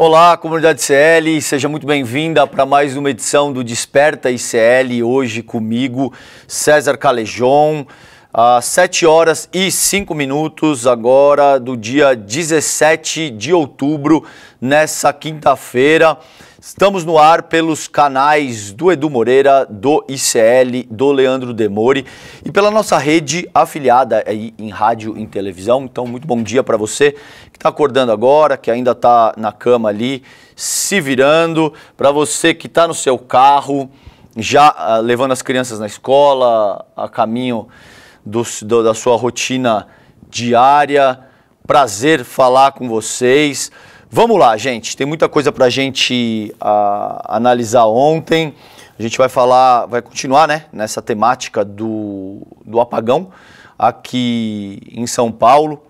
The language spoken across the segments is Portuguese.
Olá, comunidade CL, seja muito bem-vinda para mais uma edição do Desperta ICL. Hoje comigo, César Calejon, às 7 horas e 5 minutos, agora do dia 17 de outubro, nessa quinta-feira. Estamos no ar pelos canais do Edu Moreira, do ICL, do Leandro Demore e pela nossa rede afiliada aí em rádio e televisão. Então, muito bom dia para você que está acordando agora, que ainda está na cama ali, se virando, para você que está no seu carro, já ah, levando as crianças na escola, a caminho do, do, da sua rotina diária. Prazer falar com vocês. Vamos lá, gente. Tem muita coisa para a gente ah, analisar ontem. A gente vai falar, vai continuar né, nessa temática do, do apagão aqui em São Paulo.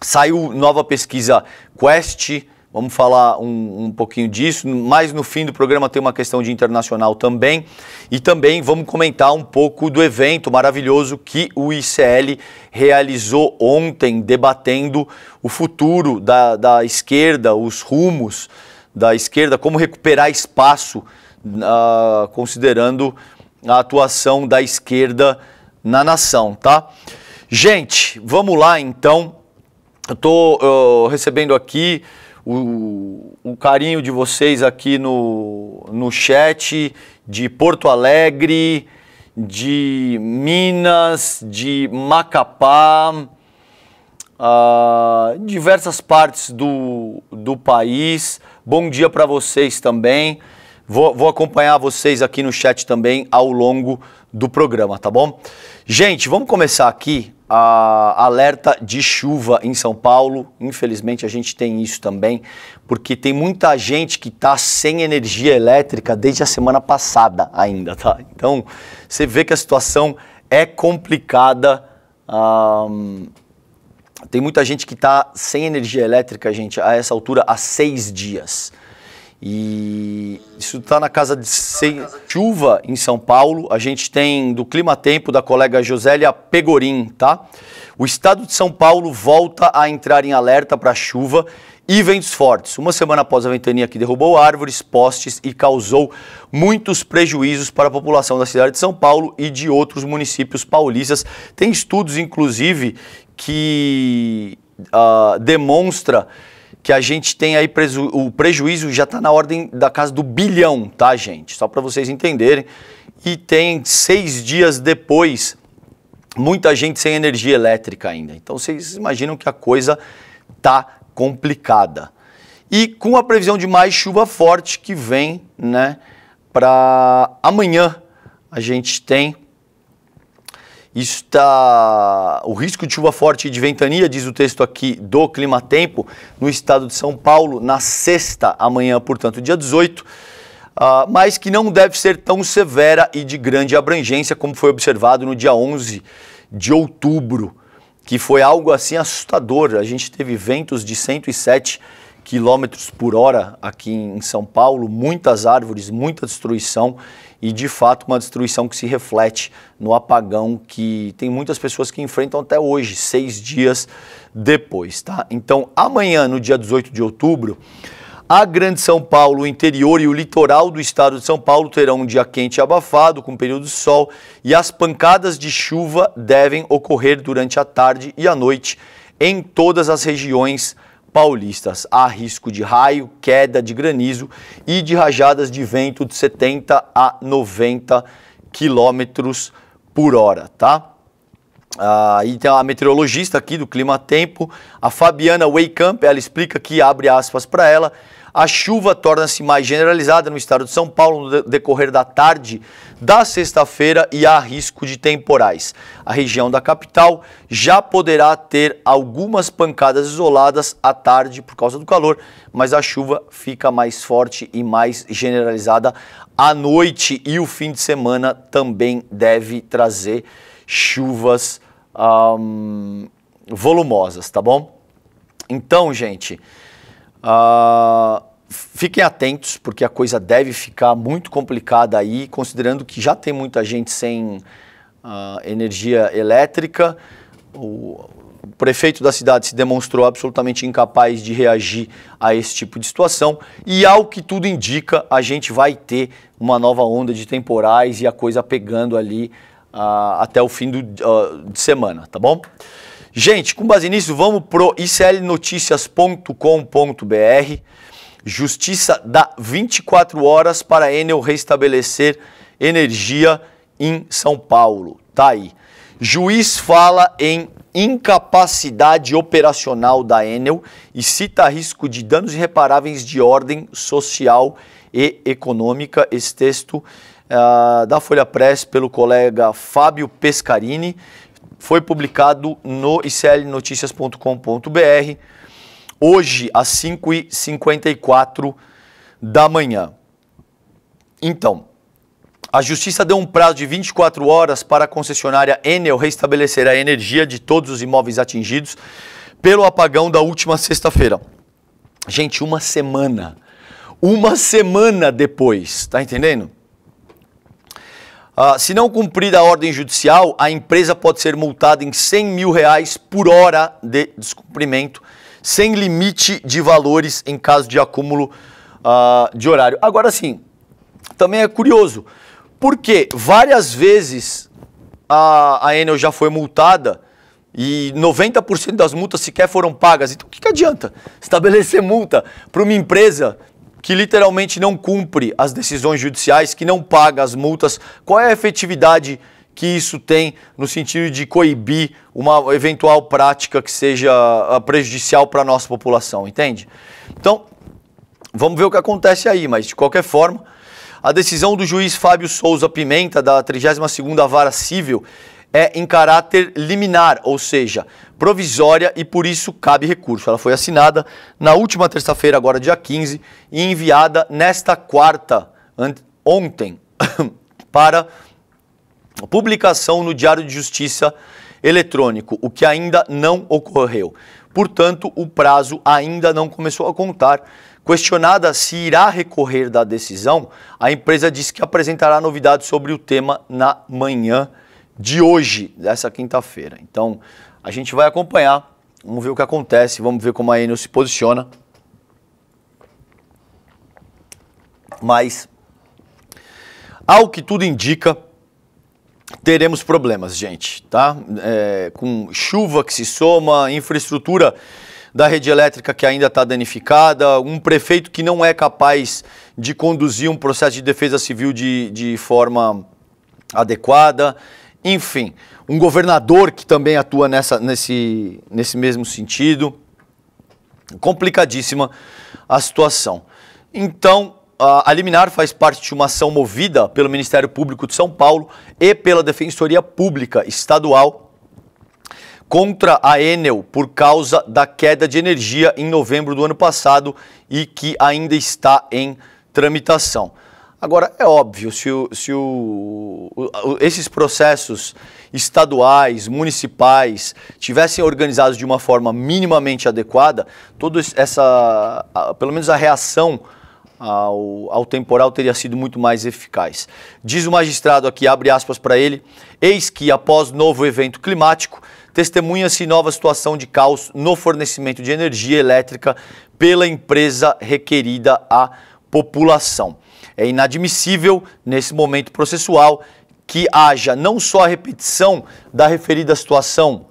Saiu nova pesquisa Quest Vamos falar um, um pouquinho disso. Mais no fim do programa tem uma questão de internacional também. E também vamos comentar um pouco do evento maravilhoso que o ICL realizou ontem, debatendo o futuro da, da esquerda, os rumos da esquerda, como recuperar espaço, uh, considerando a atuação da esquerda na nação, tá? Gente, vamos lá então. Eu estou uh, recebendo aqui o, o carinho de vocês aqui no, no chat, de Porto Alegre, de Minas, de Macapá, uh, diversas partes do, do país. Bom dia para vocês também. Vou, vou, acompanhar vocês aqui no chat também ao longo do programa, tá bom? Gente, vamos começar aqui a alerta de chuva em São Paulo. Infelizmente, a gente tem isso também, porque tem muita gente que está sem energia elétrica desde a semana passada ainda, tá? Então, você vê que a situação é complicada. Um, tem muita gente que está sem energia elétrica, gente, a essa altura, há seis dias. E isso está na casa de sem chuva em São Paulo. A gente tem do Clima Tempo da colega Josélia Pegorim, tá? O estado de São Paulo volta a entrar em alerta para chuva e ventos fortes. Uma semana após a ventania que derrubou árvores, postes e causou muitos prejuízos para a população da cidade de São Paulo e de outros municípios paulistas. Tem estudos, inclusive, que uh, demonstra que a gente tem aí preju o prejuízo já está na ordem da casa do bilhão, tá, gente? Só para vocês entenderem. E tem seis dias depois, muita gente sem energia elétrica ainda. Então vocês imaginam que a coisa tá complicada. E com a previsão de mais chuva forte que vem, né, para amanhã, a gente tem está o risco de chuva forte e de ventania, diz o texto aqui do Clima Tempo, no estado de São Paulo, na sexta, amanhã, portanto, dia 18, uh, ah, mas que não deve ser tão severa e de grande abrangência como foi observado no dia 11 de outubro, que foi algo assim assustador. A gente teve ventos de 107 quilômetros por hora aqui em São Paulo, muitas árvores, muita destruição e de fato uma destruição que se reflete no apagão que tem muitas pessoas que enfrentam até hoje, seis dias depois, tá? Então amanhã, no dia 18 de outubro, a Grande São Paulo, o interior e o litoral do estado de São Paulo terão um dia quente e abafado, com período de sol, e as pancadas de chuva devem ocorrer durante a tarde e a noite em todas as regiões paulistas. Há risco de raio, queda de granizo e de rajadas de vento de 70 a 90 quilômetros por hora, tá? Ah, e tem a meteorologista aqui do Clima Tempo, a Fabiana Weikamp, ela explica que, abre aspas para ela, a chuva torna-se mais generalizada no estado de São Paulo no decorrer da tarde da sexta-feira e há risco de temporais. A região da capital já poderá ter algumas pancadas isoladas à tarde por causa do calor, mas a chuva fica mais forte e mais generalizada à noite e o fim de semana também deve trazer chuvas volumosas, tá bom? Então, gente. Uh, fiquem atentos, porque a coisa deve ficar muito complicada aí, considerando que já tem muita gente sem uh, energia elétrica. O, prefeito da cidade se demonstrou absolutamente incapaz de reagir a esse tipo de situação. E ao que tudo indica, a gente vai ter uma nova onda de temporais e a coisa pegando ali uh, até o fim do, uh, de semana, tá bom? Gente, com base nisso, vamos pro iclnoticias.com.br. Justiça dá 24 horas para a Enel restabelecer energia em São Paulo. Tá aí. Juiz fala em incapacidade operacional da Enel e cita risco de danos irreparáveis de ordem social e econômica. Esse texto uh, da Folha Press pelo colega Fábio Pescarini foi publicado no iclnoticias.com.br hoje às 5h54 da manhã. Então, a Justiça deu um prazo de 24 horas para a concessionária Enel restabelecer a energia de todos os imóveis atingidos pelo apagão da última sexta-feira. Gente, uma semana. Uma semana depois, tá entendendo? Ah, se não cumprir a ordem judicial, a empresa pode ser multada em 100 mil reais por hora de descumprimento, sem limite de valores em caso de acúmulo uh, de horário. Agora sim, também é curioso, porque várias vezes a, a Enel já foi multada e 90% das multas sequer foram pagas. Então o que, que adianta estabelecer multa para uma empresa que literalmente não cumpre as decisões judiciais, que não paga as multas, qual é a efetividade que isso tem no sentido de coibir uma eventual prática que seja ah, prejudicial para a nossa população, entende? Então, vamos ver o que acontece aí, mas de qualquer forma, a decisão do juiz Fábio Souza Pimenta, da 32ª Vara Civil, é em caráter liminar, ou seja, provisória e por isso cabe recurso. Ela foi assinada na última terça-feira, agora dia 15, e enviada nesta quarta, ontem, para publicação no Diário de Justiça eletrônico, o que ainda não ocorreu. Portanto, o prazo ainda não começou a contar. Questionada se irá recorrer da decisão, a empresa disse que apresentará novidades sobre o tema na manhã de hoje, dessa quinta-feira. Então, a gente vai acompanhar, vamos ver o que acontece, vamos ver como a Enel se posiciona. Mas, ao que tudo indica, teremos problemas, gente, tá? É, com chuva que se soma, infraestrutura da rede elétrica que ainda está danificada, um prefeito que não é capaz de conduzir um processo de defesa civil de, de forma adequada. Enfim, um governador que também atua nessa, nesse, nesse mesmo sentido. Complicadíssima a situação. Então, a liminar faz parte de uma ação movida pelo Ministério Público de São Paulo e pela Defensoria Pública Estadual contra a Enel por causa da queda de energia em novembro do ano passado e que ainda está em tramitação. Agora, é óbvio, se, o, se o, o, esses processos estaduais, municipais, tivessem organizados de uma forma minimamente adequada, toda essa, pelo menos a reação ao, ao, temporal teria sido muito mais eficaz. Diz o magistrado aqui, abre aspas para ele, eis que após novo evento climático, testemunha-se nova situação de caos no fornecimento de energia elétrica pela empresa requerida à população é inadmissível nesse momento processual que haja não só a repetição da referida situação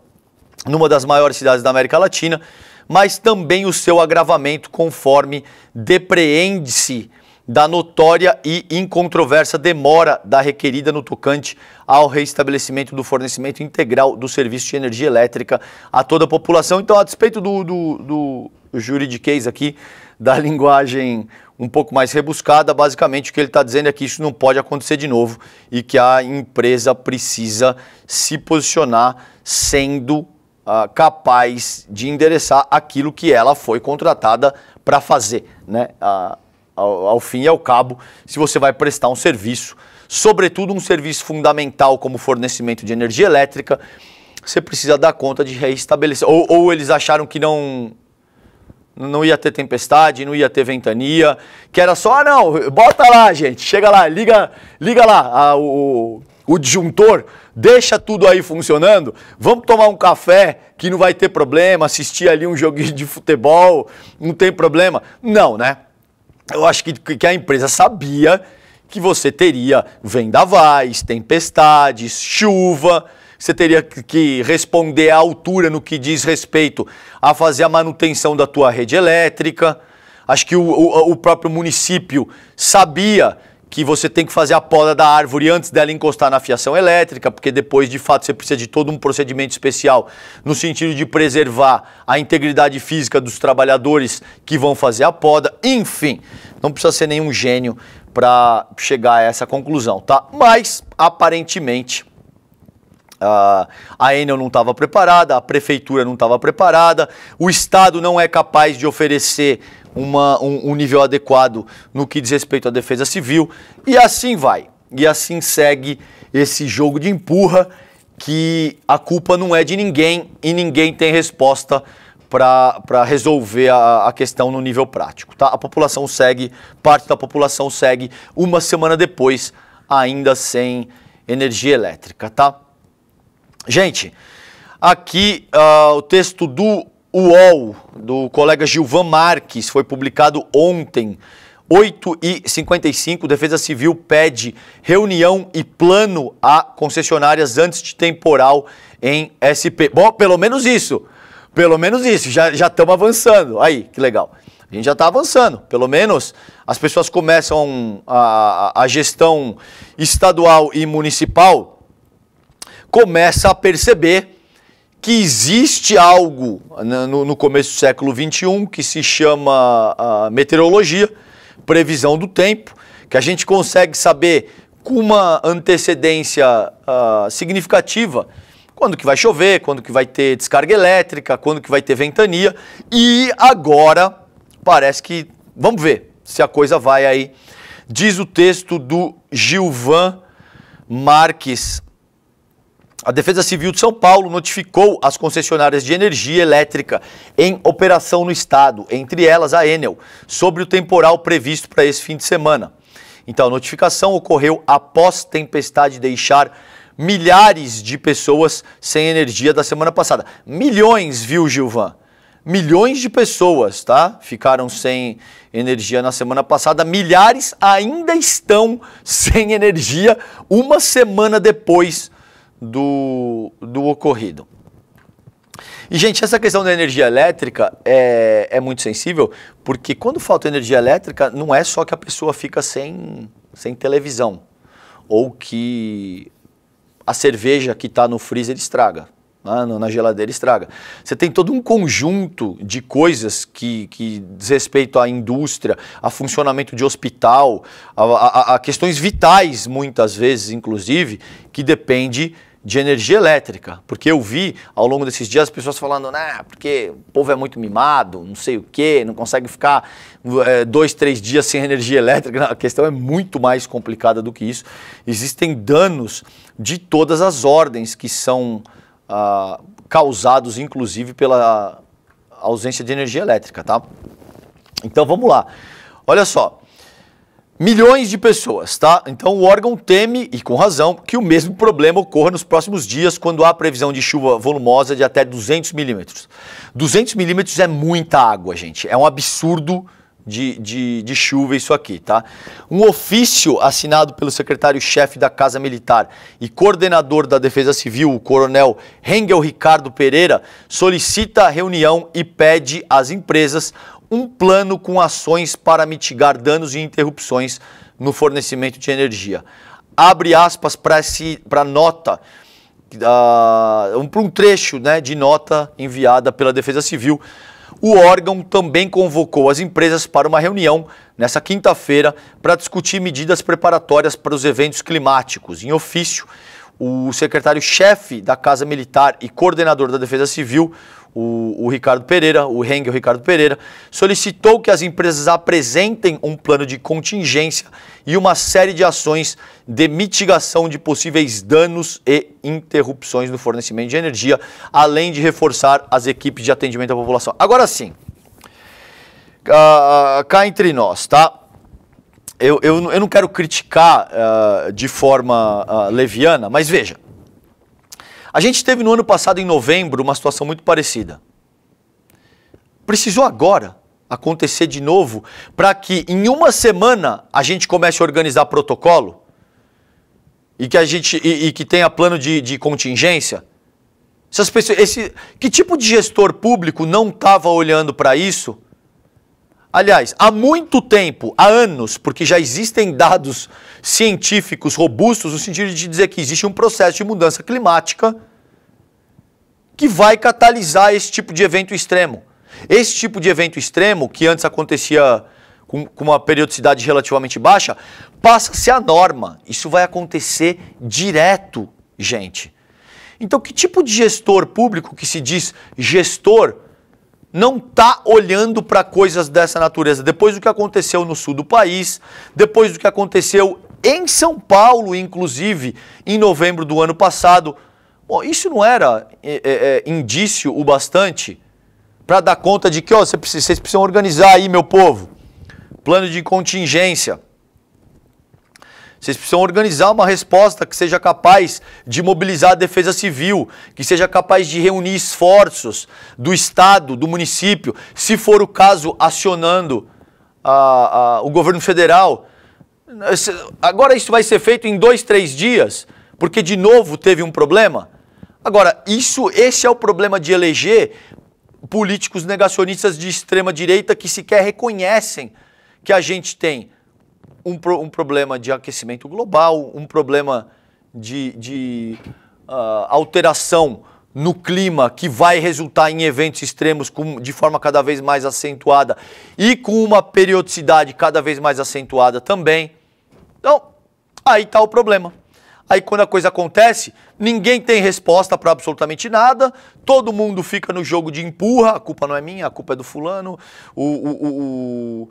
numa das maiores cidades da América Latina, mas também o seu agravamento conforme depreende-se da notória e incontroversa demora da requerida no tocante ao reestabelecimento do fornecimento integral do serviço de energia elétrica a toda a população. Então, a despeito do, do, do juridiquês aqui, da linguagem um pouco mais rebuscada. Basicamente, o que ele está dizendo é que isso não pode acontecer de novo e que a empresa precisa se posicionar sendo ah, capaz de endereçar aquilo que ela foi contratada para fazer. Né? ao, ao fim e ao cabo, se você vai prestar um serviço, sobretudo um serviço fundamental como fornecimento de energia elétrica, você precisa dar conta de reestabelecer. Ou, ou eles acharam que não não ia ter tempestade, não ia ter ventania, que era só, ah, não, bota lá, gente, chega lá, liga, liga lá a, o, o disjuntor, deixa tudo aí funcionando, vamos tomar um café que não vai ter problema, assistir ali um joguinho de futebol, não tem problema. Não, né? Eu acho que, que a empresa sabia que você teria vendavais, tempestades, chuva, você teria que responder à altura no que diz respeito a fazer a manutenção da tua rede elétrica. Acho que o, o, o próprio município sabia que você tem que fazer a poda da árvore antes dela encostar na fiação elétrica, porque depois, de fato, você precisa de todo um procedimento especial no sentido de preservar a integridade física dos trabalhadores que vão fazer a poda. Enfim, não precisa ser nenhum gênio para chegar a essa conclusão, tá? Mas, aparentemente, a a Enel não estava preparada, a prefeitura não estava preparada, o Estado não é capaz de oferecer uma, um, um, nível adequado no que diz respeito à defesa civil, e assim vai. E assim segue esse jogo de empurra que a culpa não é de ninguém e ninguém tem resposta para resolver a, a, questão no nível prático. Tá? A população segue, parte da população segue, uma semana depois, ainda sem energia elétrica. tá? Gente, aqui uh, o texto do UOL, do colega Gilvan Marques, foi publicado ontem. 8 e 55 Defesa Civil pede reunião e plano a concessionárias antes de temporal em SP. Bom, pelo menos isso. Pelo menos isso. Já estamos avançando. Aí, que legal. A gente já está avançando. Pelo menos as pessoas começam a, a gestão estadual e municipal começa a perceber que existe algo né, no, no começo do século XXI que se chama meteorologia, previsão do tempo, que a gente consegue saber com uma antecedência uh, significativa quando que vai chover, quando que vai ter descarga elétrica, quando que vai ter ventania. E agora parece que vamos ver se a coisa vai aí. Diz o texto do Gilvan Marques a Defesa Civil de São Paulo notificou as concessionárias de energia elétrica em operação no estado, entre elas a Enel, sobre o temporal previsto para esse fim de semana. Então, a notificação ocorreu após tempestade deixar milhares de pessoas sem energia da semana passada. Milhões, viu, Gilvan? Milhões de pessoas, tá? Ficaram sem energia na semana passada. Milhares ainda estão sem energia uma semana depois do, do ocorrido. E, gente, essa questão da energia elétrica é, é muito sensível, porque quando falta energia elétrica, não é só que a pessoa fica sem, sem televisão, ou que a cerveja que está no freezer estraga, né? na geladeira estraga. Você tem todo um conjunto de coisas que, que diz respeito à indústria, a funcionamento de hospital, a, a, a questões vitais, muitas vezes, inclusive, que depende de energia elétrica, porque eu vi ao longo desses dias as pessoas falando, né, porque o povo é muito mimado, não sei o quê, não consegue ficar é, dois, três dias sem energia elétrica. A questão é muito mais complicada do que isso. Existem danos de todas as ordens que são ah, causados, inclusive, pela ausência de energia elétrica, tá? Então vamos lá. Olha só, milhões de pessoas, tá? Então o órgão teme, e com razão, que o mesmo problema ocorra nos próximos dias quando há previsão de chuva volumosa de até 200 milímetros. 200 milímetros é muita água, gente. É um absurdo de, de, de chuva isso aqui, tá? Um ofício assinado pelo secretário-chefe da Casa Militar e coordenador da Defesa Civil, o coronel Rengel Ricardo Pereira, solicita reunião e pede às empresas um plano com ações para mitigar danos e interrupções no fornecimento de energia. Abre aspas para a nota, uh, ah, para um trecho né, de nota enviada pela Defesa Civil. O órgão também convocou as empresas para uma reunião nessa quinta-feira para discutir medidas preparatórias para os eventos climáticos. Em ofício, o secretário-chefe da Casa Militar e coordenador da Defesa Civil, o, o Ricardo Pereira, o Hengel Ricardo Pereira, solicitou que as empresas apresentem um plano de contingência e uma série de ações de mitigação de possíveis danos e interrupções no fornecimento de energia, além de reforçar as equipes de atendimento à população. Agora sim, uh, cá entre nós, tá? Eu, eu, eu não quero criticar uh, de forma uh, leviana, mas veja, a gente teve no ano passado, em novembro, uma situação muito parecida. Precisou agora acontecer de novo para que em uma semana a gente comece a organizar protocolo e que a gente e, e que tenha plano de, de contingência? Essas pessoas, esse, que tipo de gestor público não estava olhando para isso? Aliás, há muito tempo, há anos, porque já existem dados científicos robustos no sentido de dizer que existe um processo de mudança climática que vai catalisar esse tipo de evento extremo. Esse tipo de evento extremo, que antes acontecia com, com uma periodicidade relativamente baixa, passa a ser a norma. Isso vai acontecer direto, gente. Então, que tipo de gestor público que se diz gestor não está olhando para coisas dessa natureza. Depois do que aconteceu no sul do país, depois do que aconteceu em São Paulo, inclusive, em novembro do ano passado, bom, isso não era é, é, é indício o bastante para dar conta de que ó, vocês precisam organizar aí, meu povo, plano de contingência. Vocês precisam organizar uma resposta que seja capaz de mobilizar a defesa civil, que seja capaz de reunir esforços do Estado, do município, se for o caso, acionando a, a, o governo federal. Agora isso vai ser feito em dois, três dias, porque de novo teve um problema. Agora, isso, esse é o problema de eleger políticos negacionistas de extrema direita que sequer reconhecem que a gente tem um, pro, um problema de aquecimento global, um problema de, de uh, alteração no clima que vai resultar em eventos extremos com, de forma cada vez mais acentuada e com uma periodicidade cada vez mais acentuada também. Então, aí está o problema. Aí quando a coisa acontece, ninguém tem resposta para absolutamente nada, todo mundo fica no jogo de empurra, a culpa não é minha, a culpa é do fulano, o, o, o,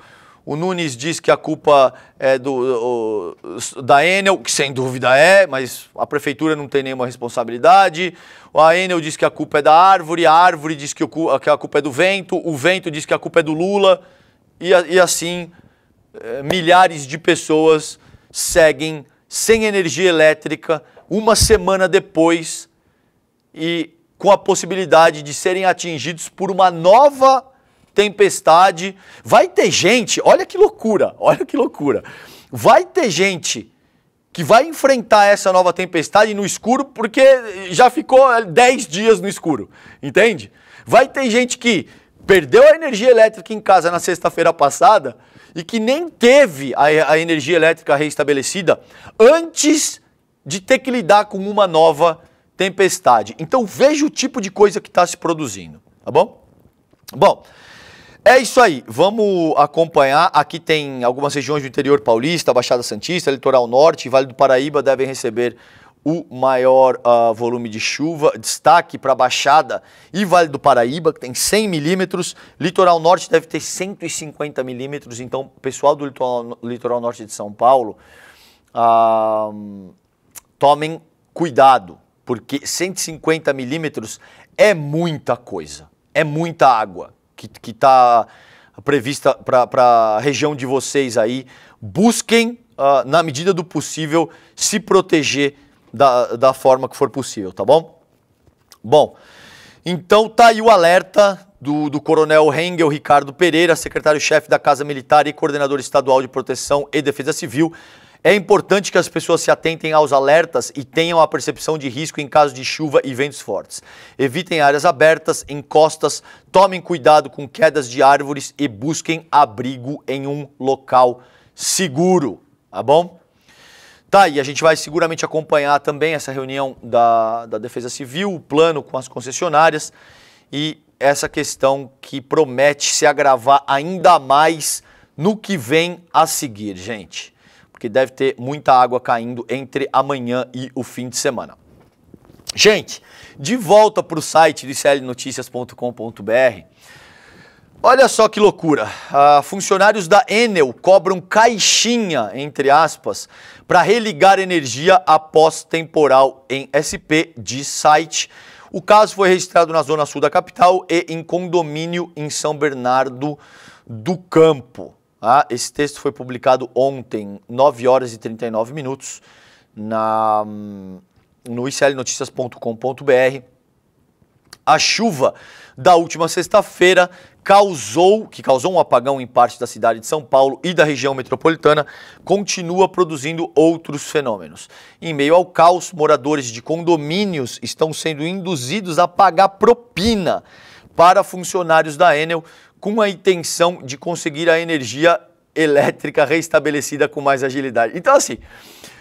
o Nunes diz que a culpa é do, da Enel, que sem dúvida é, mas a prefeitura não tem nenhuma responsabilidade. A Enel diz que a culpa é da árvore, a árvore diz que, o, que a culpa é do vento, o vento diz que a culpa é do Lula. E, e assim, eh, milhares de pessoas seguem sem energia elétrica uma semana depois e com a possibilidade de serem atingidos por uma nova tempestade. Vai ter gente, olha que loucura, olha que loucura. Vai ter gente que vai enfrentar essa nova tempestade no escuro porque já ficou 10 eh, dias no escuro, entende? Vai ter gente que perdeu a energia elétrica em casa na sexta-feira passada e que nem teve a, a energia elétrica restabelecida antes de ter que lidar com uma nova tempestade. Então veja o tipo de coisa que está se produzindo, tá bom? Bom, é isso aí. Vamos acompanhar. Aqui tem algumas regiões do interior paulista, Baixada Santista, Litoral Norte, Vale do Paraíba devem receber o maior uh, volume de chuva. Destaque para Baixada e Vale do Paraíba, que tem 100 milímetros. Litoral Norte deve ter 150 milímetros. Então, pessoal do litoral, litoral Norte de São Paulo, uh, tomem cuidado, porque 150 milímetros é muita coisa, é muita água que está prevista para a região de vocês aí. Busquem, uh, na medida do possível, se proteger da, da forma que for possível, tá bom? Bom, então tá aí o alerta do, do Coronel Rengel Ricardo Pereira, secretário-chefe da Casa Militar e coordenador estadual de Proteção e Defesa Civil. É importante que as pessoas se atentem aos alertas e tenham a percepção de risco em caso de chuva e ventos fortes. Evitem áreas abertas, encostas, tomem cuidado com quedas de árvores e busquem abrigo em um local seguro, tá bom? Tá, e a gente vai seguramente acompanhar também essa reunião da, da Defesa Civil, o plano com as concessionárias e essa questão que promete se agravar ainda mais no que vem a seguir, gente porque deve ter muita água caindo entre amanhã e o fim de semana. Gente, de volta para o site do clnoticias.com.br. Olha só que loucura. Ah, funcionários da Enel cobram caixinha, entre aspas, para religar energia após temporal em SP de site. O caso foi registrado na zona sul da capital e em condomínio em São Bernardo do Campo. Ah, esse texto foi publicado ontem, 9 horas e 39 minutos, na, hum, no iclnoticias.com.br. A chuva da última sexta-feira causou, que causou um apagão em parte da cidade de São Paulo e da região metropolitana, continua produzindo outros fenômenos. Em meio ao caos, moradores de condomínios estão sendo induzidos a pagar propina para funcionários da Enel com a intenção de conseguir a energia elétrica restabelecida com mais agilidade. Então, assim,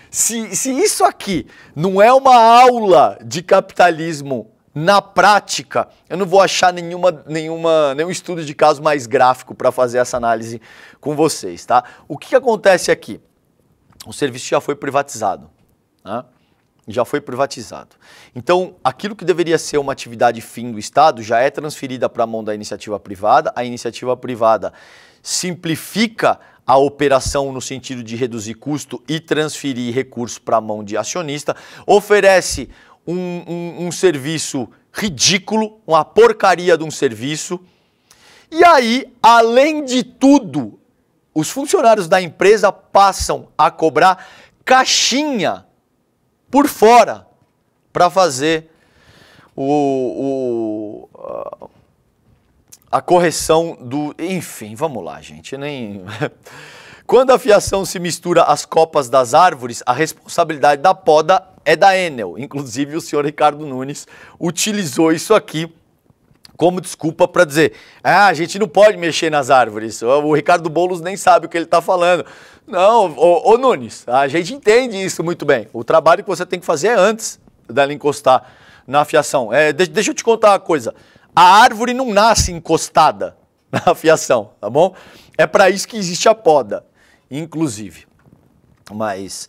se, se isso aqui não é uma aula de capitalismo na prática, eu não vou achar nenhuma, nenhuma, nenhum estudo de caso mais gráfico para fazer essa análise com vocês, tá? O que, que acontece aqui? O serviço já foi privatizado. Né? já foi privatizado. Então, aquilo que deveria ser uma atividade fim do Estado já é transferida para a mão da iniciativa privada. A iniciativa privada simplifica a operação no sentido de reduzir custo e transferir recursos para a mão de acionista, oferece um, um, um serviço ridículo, uma porcaria de um serviço. E aí, além de tudo, os funcionários da empresa passam a cobrar caixinha por fora para fazer o, o, a correção do. Enfim, vamos lá, gente. Nem. Quando a fiação se mistura às copas das árvores, a responsabilidade da poda é da Enel. Inclusive, o senhor Ricardo Nunes utilizou isso aqui como desculpa para dizer: ah, a gente não pode mexer nas árvores. O Ricardo Boulos nem sabe o que ele está falando. Não, ô, ô, Nunes, a gente entende isso muito bem. O trabalho que você tem que fazer é antes dela encostar na fiação. É, deixa, deixa eu te contar uma coisa: a árvore não nasce encostada na fiação, tá bom? É para isso que existe a poda, inclusive. Mas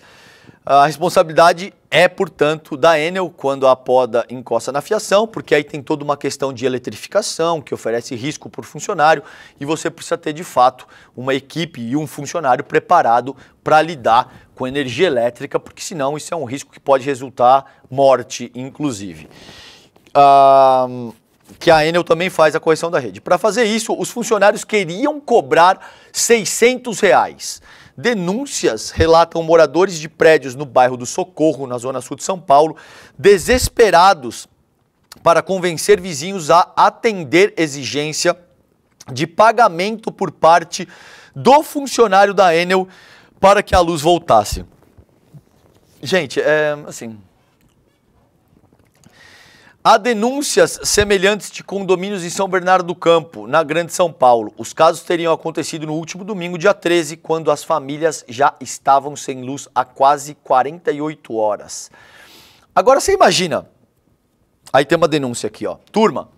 a responsabilidade é, portanto, da Enel quando a poda encosta na fiação, porque aí tem toda uma questão de eletrificação que oferece risco para o funcionário e você precisa ter, de fato, uma equipe e um funcionário preparado para lidar com energia elétrica, porque senão isso é um risco que pode resultar morte, inclusive. que a Enel também faz a correção da rede. Para fazer isso, os funcionários queriam cobrar 600 reais. Denúncias relatam moradores de prédios no bairro do Socorro, na zona sul de São Paulo, desesperados para convencer vizinhos a atender exigência de pagamento por parte do funcionário da Enel para que a luz voltasse. Gente, é, assim, Há denúncias semelhantes de condomínios em São Bernardo do Campo, na Grande São Paulo. Os casos teriam acontecido no último domingo, dia 13, quando as famílias já estavam sem luz há quase 48 horas. Agora você imagina. Aí tem uma denúncia aqui, ó. Turma,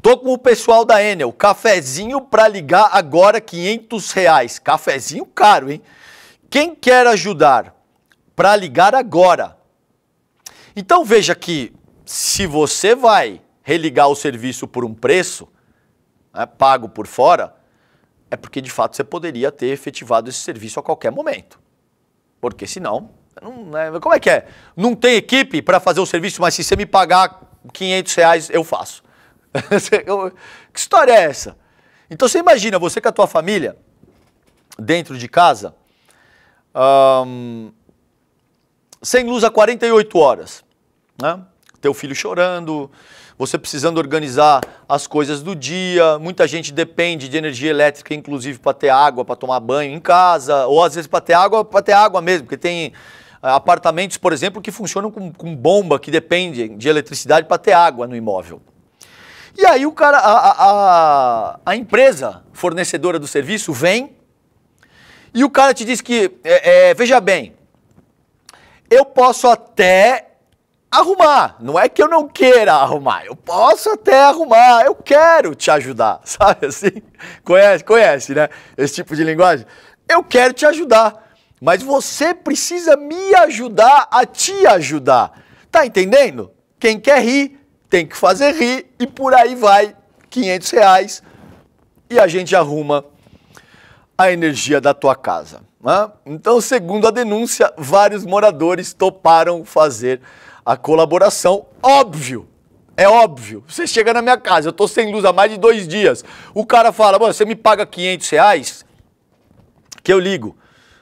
tô com o pessoal da Enel. Cafezinho para ligar agora 500 reais. Cafezinho caro, hein? Quem quer ajudar para ligar agora? Então veja que se você vai religar o serviço por um preço, né, pago por fora, é porque de fato você poderia ter efetivado esse serviço a qualquer momento. Porque senão, não, né, como é que é? Não tem equipe para fazer o serviço, mas se você me pagar 500 reais, eu faço. que história é essa? Então você imagina, você com a tua família, dentro de casa, sem luz há 48 horas, né? teu filho chorando, você precisando organizar as coisas do dia. Muita gente depende de energia elétrica, inclusive para ter água, para tomar banho em casa, ou às vezes para ter água, para ter água mesmo, porque tem eh, apartamentos, por exemplo, que funcionam com, com bomba, que dependem de eletricidade para ter água no imóvel. E aí o cara, a, a, a empresa fornecedora do serviço vem e o cara te diz que, é, é, veja bem, eu posso até arrumar. Não é que eu não queira arrumar, eu posso até arrumar, eu quero te ajudar, sabe assim? Conhece, conhece, né? Esse tipo de linguagem. Eu quero te ajudar, mas você precisa me ajudar a te ajudar. Tá entendendo? Quem quer rir tem que fazer rir e por aí vai 500 reais e a gente arruma a energia da tua casa. Né? Então, segundo a denúncia, vários moradores toparam fazer a colaboração, óbvio. É óbvio. Você chega na minha casa, eu tô sem luz há mais de dois dias. O cara fala, você me paga 500 reais que eu ligo.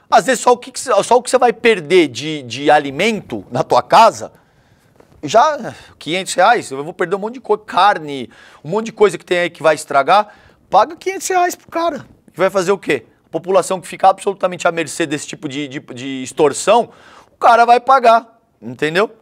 Às vezes só o que, só o que você vai perder de, de alimento na tua casa, já 500 reais, eu vou perder um monte de coisa, carne, um monte de coisa que tem aí que vai estragar, paga 500 reais pro cara. vai fazer o quê? A população que fica absolutamente à mercê desse tipo de, de, de extorsão, o cara vai pagar, entendeu?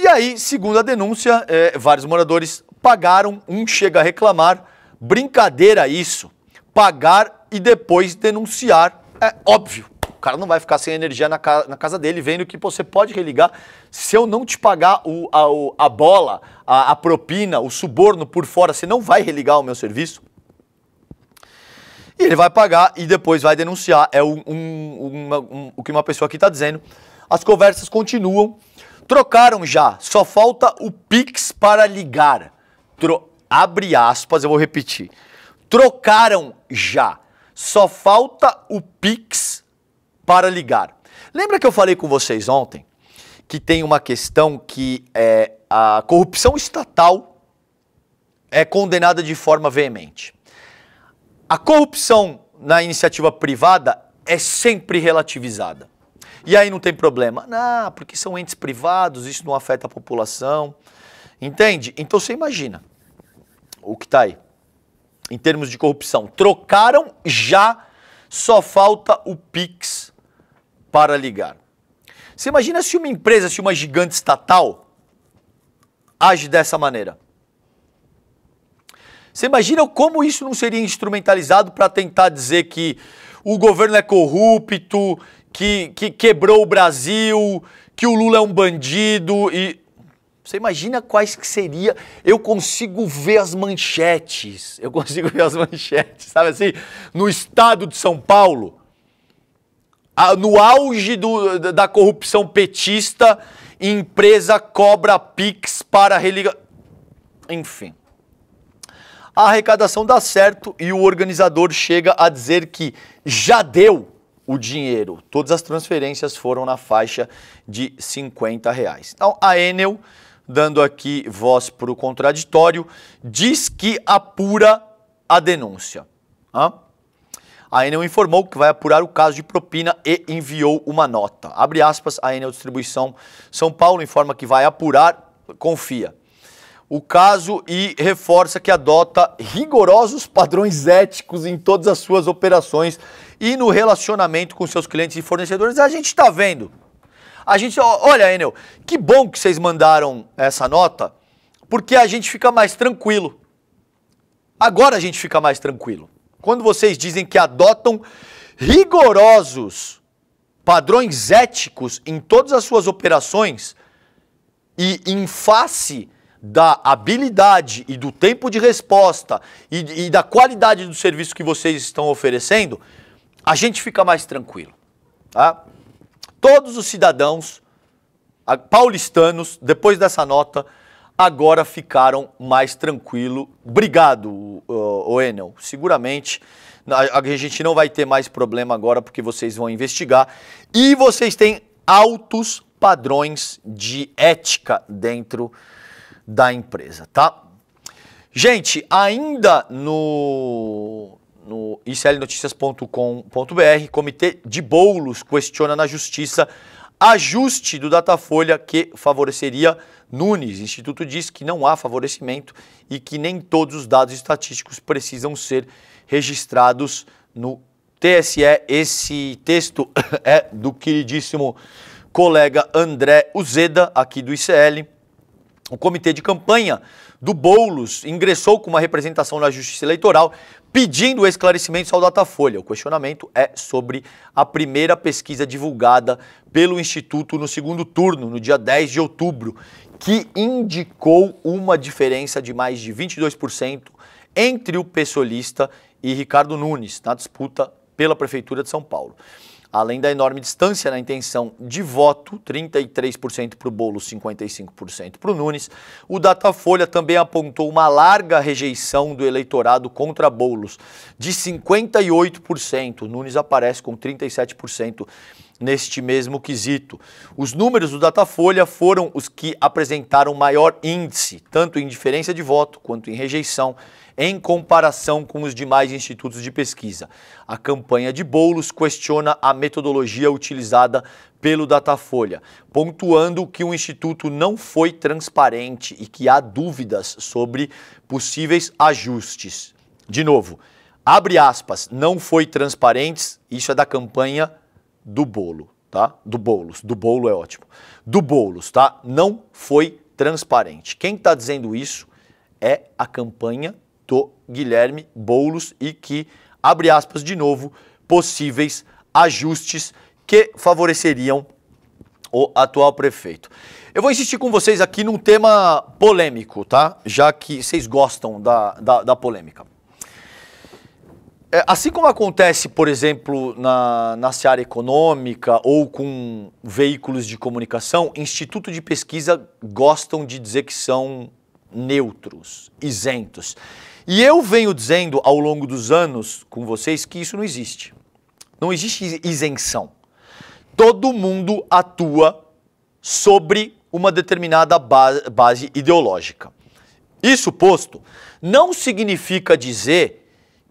E aí, segundo a denúncia, é, vários moradores pagaram, um chega a reclamar. Brincadeira isso. Pagar e depois denunciar. É óbvio. O cara não vai ficar sem energia na, ca na casa dele, vendo que você pode religar. Se eu não te pagar o, a, o, a, bola, a, a propina, o suborno por fora, você não vai religar o meu serviço? E ele vai pagar e depois vai denunciar. É um, um, uma, um, o que uma pessoa aqui está dizendo. As conversas continuam Trocaram já, só falta o Pix para ligar. Tro abre aspas, eu vou repetir. Trocaram já, só falta o Pix para ligar. Lembra que eu falei com vocês ontem que tem uma questão que é a corrupção estatal é condenada de forma veemente. A corrupção na iniciativa privada é sempre relativizada. E aí não tem problema. Não, porque são entes privados, isso não afeta a população. Entende? Então você imagina o que está aí. Em termos de corrupção, trocaram já, só falta o Pix para ligar. Você imagina se uma empresa, se uma gigante estatal age dessa maneira? Você imagina como isso não seria instrumentalizado para tentar dizer que o governo é corrupto, que, que quebrou o Brasil, que o Lula é um bandido e você imagina quais que seria? Eu consigo ver as manchetes. Eu consigo ver as manchetes, sabe assim? No estado de São Paulo, a, no auge do, da corrupção petista, empresa cobra Pix para religar. Enfim. A arrecadação dá certo e o organizador chega a dizer que já deu o dinheiro. Todas as transferências foram na faixa de 50 reais. Então, a Enel, dando aqui voz para o contraditório, diz que apura a denúncia. Hã? A Enel informou que vai apurar o caso de propina e enviou uma nota. Abre aspas, a Enel Distribuição São Paulo informa que vai apurar, confia. O caso e reforça que adota rigorosos padrões éticos em todas as suas operações e no relacionamento com seus clientes e fornecedores, a gente está vendo. A gente, olha, Enel, que bom que vocês mandaram essa nota, porque a gente fica mais tranquilo. Agora a gente fica mais tranquilo. Quando vocês dizem que adotam rigorosos padrões éticos em todas as suas operações e em face da habilidade e do tempo de resposta e, e, da qualidade do serviço que vocês estão oferecendo, a gente fica mais tranquilo. Tá? Todos os cidadãos paulistanos, depois dessa nota, agora ficaram mais tranquilo. Obrigado, o Enel. Seguramente a gente não vai ter mais problema agora porque vocês vão investigar e vocês têm altos padrões de ética dentro da empresa, tá? Gente, ainda no no iclnoticias.com.br. Comitê de Boulos questiona na Justiça ajuste do Datafolha que favoreceria Nunes. O Instituto diz que não há favorecimento e que nem todos os dados estatísticos precisam ser registrados no TSE. Esse texto é do queridíssimo colega André Uzeda, aqui do ICL. O comitê de campanha do Boulos ingressou com uma representação na Justiça Eleitoral pedindo esclarecimentos ao Datafolha. O questionamento é sobre a primeira pesquisa divulgada pelo Instituto no segundo turno, no dia 10 de outubro, que indicou uma diferença de mais de 22% entre o pessolista e Ricardo Nunes na disputa pela Prefeitura de São Paulo além da enorme distância na intenção de voto, 33% para o Boulos, 55% para o Nunes, o Datafolha também apontou uma larga rejeição do eleitorado contra Boulos, de 58%. O Nunes aparece com 37% neste mesmo quesito. Os números do Datafolha foram os que apresentaram maior índice, tanto em diferença de voto quanto em rejeição, em comparação com os demais institutos de pesquisa. A campanha de Boulos questiona a metodologia utilizada pelo Datafolha, pontuando que o Instituto não foi transparente e que há dúvidas sobre possíveis ajustes. De novo, abre aspas, não foi transparente, isso é da campanha do bolo, tá? Do bolos, do bolo é ótimo. Do bolos, tá? Não foi transparente. Quem está dizendo isso é a campanha do Guilherme Boulos e que abre aspas de novo possíveis ajustes que favoreceriam o atual prefeito. Eu vou insistir com vocês aqui num tema polêmico, tá? Já que vocês gostam da, da, da polêmica. É, assim como acontece, por exemplo, na, na seara econômica ou com veículos de comunicação, instituto de pesquisa gostam de dizer que são neutros, isentos. E eu venho dizendo ao longo dos anos com vocês que isso não existe. Não existe isenção. Todo mundo atua sobre uma determinada base, base ideológica. Isso posto, não significa dizer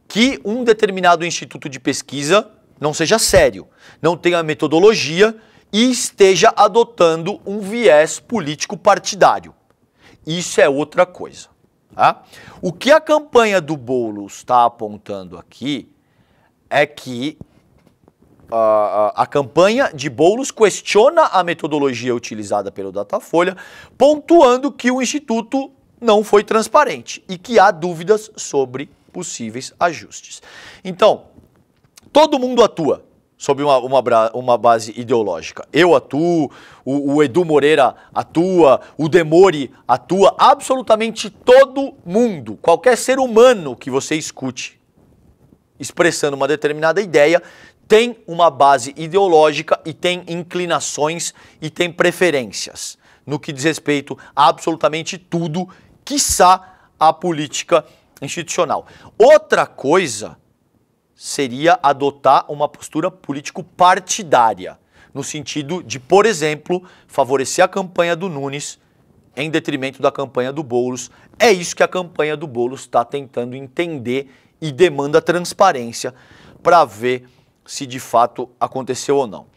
que um determinado instituto de pesquisa não seja sério, não tenha metodologia e esteja adotando um viés político partidário. Isso é outra coisa. Tá? O que a campanha do Boulos está apontando aqui é que a, ah, ah, a, campanha de Boulos questiona a metodologia utilizada pelo Datafolha, pontuando que o Instituto não foi transparente e que há dúvidas sobre possíveis ajustes. Então, todo mundo atua sob uma, uma, uma, base ideológica. Eu atuo, o, o, Edu Moreira atua, o Demore atua, absolutamente todo mundo, qualquer ser humano que você escute expressando uma determinada ideia, tem uma base ideológica e tem inclinações e tem preferências no que diz respeito a absolutamente tudo, quiçá a política institucional. Outra coisa seria adotar uma postura político-partidária, no sentido de, por exemplo, favorecer a campanha do Nunes em detrimento da campanha do Boulos. É isso que a campanha do Boulos está tentando entender e demanda transparência para ver se de fato aconteceu ou não.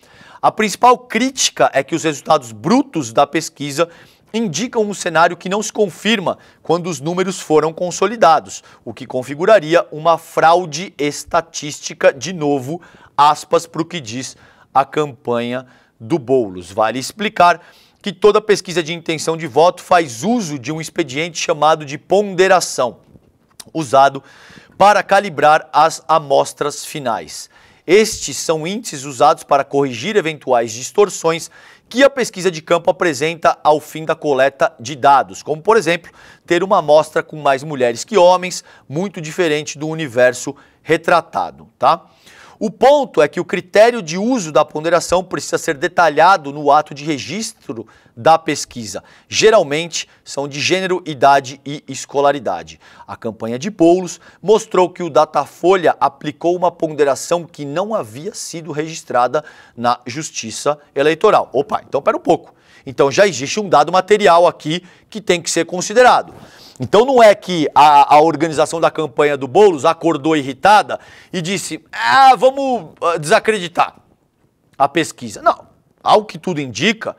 A principal crítica é que os resultados brutos da pesquisa indicam um cenário que não se confirma quando os números foram consolidados, o que configuraria uma fraude estatística, de novo, aspas para o que diz a campanha do Boulos. Vale explicar que toda pesquisa de intenção de voto faz uso de um expediente chamado de ponderação, usado para calibrar as amostras finais. Estes são índices usados para corrigir eventuais distorções que a pesquisa de campo apresenta ao fim da coleta de dados, como, por exemplo, ter uma amostra com mais mulheres que homens, muito diferente do universo retratado, tá? O ponto é que o critério de uso da ponderação precisa ser detalhado no ato de registro da pesquisa. Geralmente são de gênero, idade e escolaridade. A campanha de Poulos mostrou que o Datafolha aplicou uma ponderação que não havia sido registrada na Justiça Eleitoral. Opa, então pera um pouco. Então já existe um dado material aqui que tem que ser considerado. Então não é que a, a organização da campanha do Boulos acordou irritada e disse: ah, vamos ah, desacreditar a pesquisa. Não. Ao que tudo indica,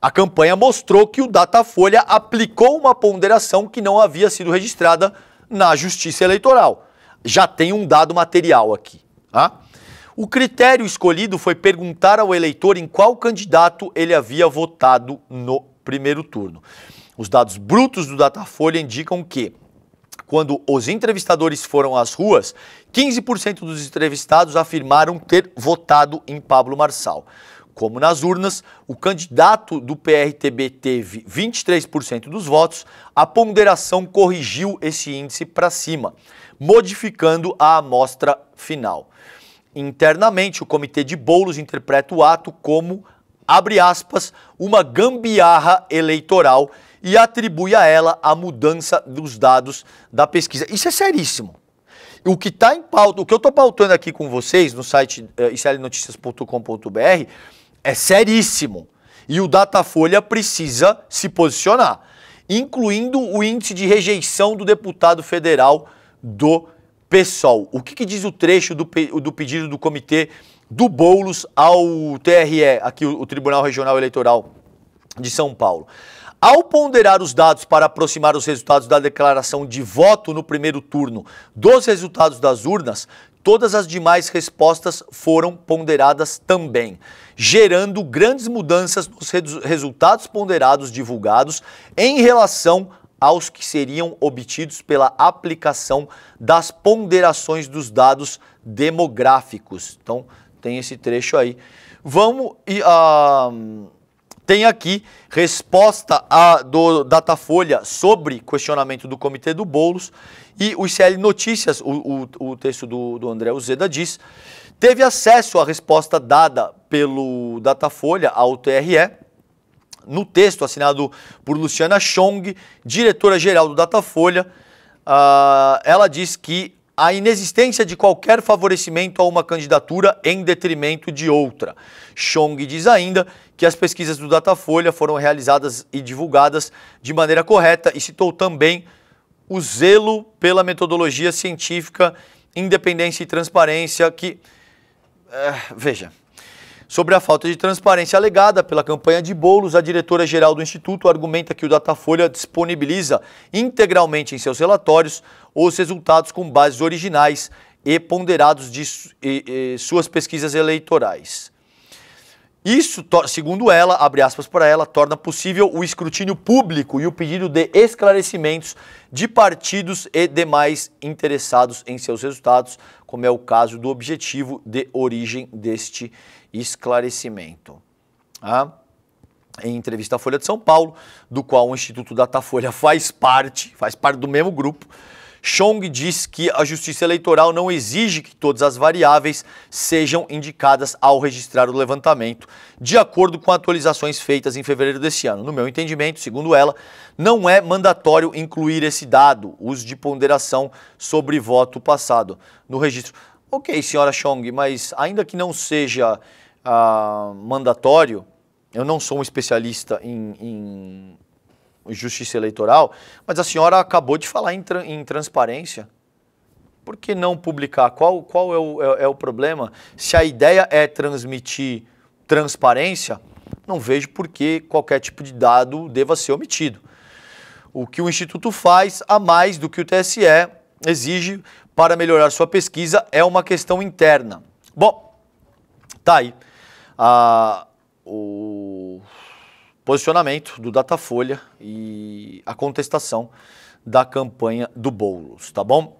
a campanha mostrou que o Datafolha aplicou uma ponderação que não havia sido registrada na Justiça Eleitoral. Já tem um dado material aqui. Ah, O critério escolhido foi perguntar ao eleitor em qual candidato ele havia votado no primeiro turno. Os dados brutos do Datafolha indicam que, quando os entrevistadores foram às ruas, 15% dos entrevistados afirmaram ter votado em Pablo Marçal. Como nas urnas, o candidato do PRTB teve 23% dos votos, a ponderação corrigiu esse índice para cima, modificando a amostra final. Internamente, o comitê de bolos interpreta o ato como, abre aspas, uma gambiarra eleitoral e atribui a ela a mudança dos dados da pesquisa. Isso é seríssimo. O que está em pauta, o que eu estou pautando aqui com vocês no site uh, é seríssimo. E o Datafolha precisa se posicionar, incluindo o índice de rejeição do deputado federal do PSOL. O que, que diz o trecho do, do pedido do comitê do Boulos ao TRE, aqui o, o Tribunal Regional Eleitoral de São Paulo? Ao ponderar os dados para aproximar os resultados da declaração de voto no primeiro turno dos resultados das urnas, todas as demais respostas foram ponderadas também, gerando grandes mudanças nos resultados ponderados divulgados em relação aos que seriam obtidos pela aplicação das ponderações dos dados demográficos. Então, tem esse trecho aí. Vamos. E, uh tem aqui resposta a, do Datafolha sobre questionamento do comitê do Boulos e o ICL Notícias, o, o, o texto do, do André Uzeda diz, teve acesso à resposta dada pelo Datafolha ao TRE, no texto assinado por Luciana Chong, diretora-geral do Datafolha, uh, ela diz que a inexistência de qualquer favorecimento a uma candidatura em detrimento de outra. Chong diz ainda que as pesquisas do Datafolha foram realizadas e divulgadas de maneira correta e citou também o zelo pela metodologia científica, independência e transparência que. É, veja Sobre a falta de transparência alegada pela campanha de bolos, a diretora-geral do Instituto argumenta que o Datafolha disponibiliza integralmente em seus relatórios os resultados com bases originais e ponderados de e, e, suas pesquisas eleitorais. Isso, segundo ela, abre aspas para ela, torna possível o escrutínio público e o pedido de esclarecimentos de partidos e demais interessados em seus resultados, como é o caso do objetivo de origem deste esclarecimento. Ah, em entrevista à Folha de São Paulo, do qual o Instituto Datafolha faz parte, faz parte do mesmo grupo, Chong diz que a justiça eleitoral não exige que todas as variáveis sejam indicadas ao registrar o levantamento, de acordo com atualizações feitas em fevereiro desse ano. No meu entendimento, segundo ela, não é mandatório incluir esse dado, uso de ponderação sobre voto passado, no registro. Ok, senhora Chong, mas ainda que não seja ah, mandatório, eu não sou um especialista em, em, justiça eleitoral, mas a senhora acabou de falar em, tra em transparência. Por que não publicar? Qual, qual é, o, é, é o problema? Se a ideia é transmitir transparência, não vejo por que qualquer tipo de dado deva ser omitido. O que o Instituto faz, a mais do que o TSE exige para melhorar sua pesquisa, é uma questão interna. Bom, tá aí a, o posicionamento do Datafolha e a contestação da campanha do Boulos, tá bom?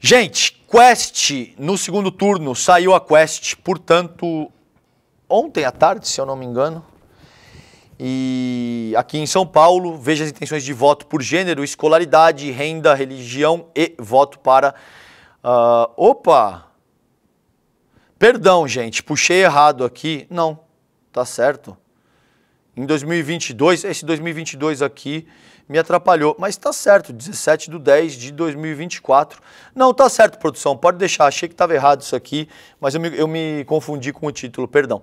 Gente, Quest no segundo turno saiu a Quest, portanto, ontem à tarde, se eu não me engano. E aqui em São Paulo, veja as intenções de voto por gênero, escolaridade, renda, religião e voto para. Uh, opa! Perdão, gente, puxei errado aqui. Não, tá certo. Em 2022, esse 2022 aqui me atrapalhou, mas tá certo, 17 de 10 de 2024. Não, tá certo, produção, pode deixar, achei que estava errado isso aqui, mas eu me, eu me confundi com o título, perdão.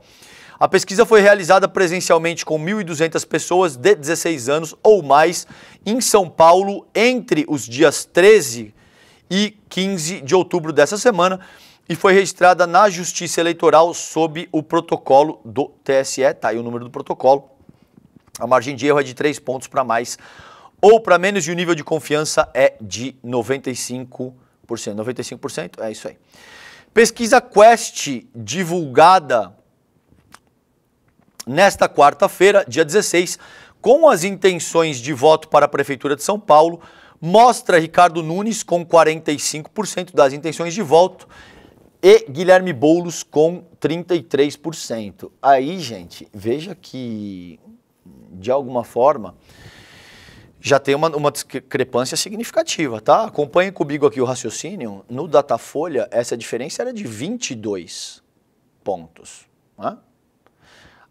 A pesquisa foi realizada presencialmente com 1.200 pessoas de 16 anos ou mais em São Paulo entre os dias 13 e 15 de outubro dessa semana e foi registrada na Justiça Eleitoral sob o protocolo do TSE. Está aí o número do protocolo. A margem de erro é de 3 pontos para mais ou para menos e o nível de confiança é de 95%. 95% é isso aí. Pesquisa Quest divulgada nesta quarta-feira, dia 16, com as intenções de voto para a Prefeitura de São Paulo, mostra Ricardo Nunes com 45% das intenções de voto e Guilherme Boulos com 33%. Aí, gente, veja que, de alguma forma, já tem uma, uma discrepância significativa, tá? Acompanhe comigo aqui o raciocínio. No Datafolha, essa diferença era de 22 pontos. Né?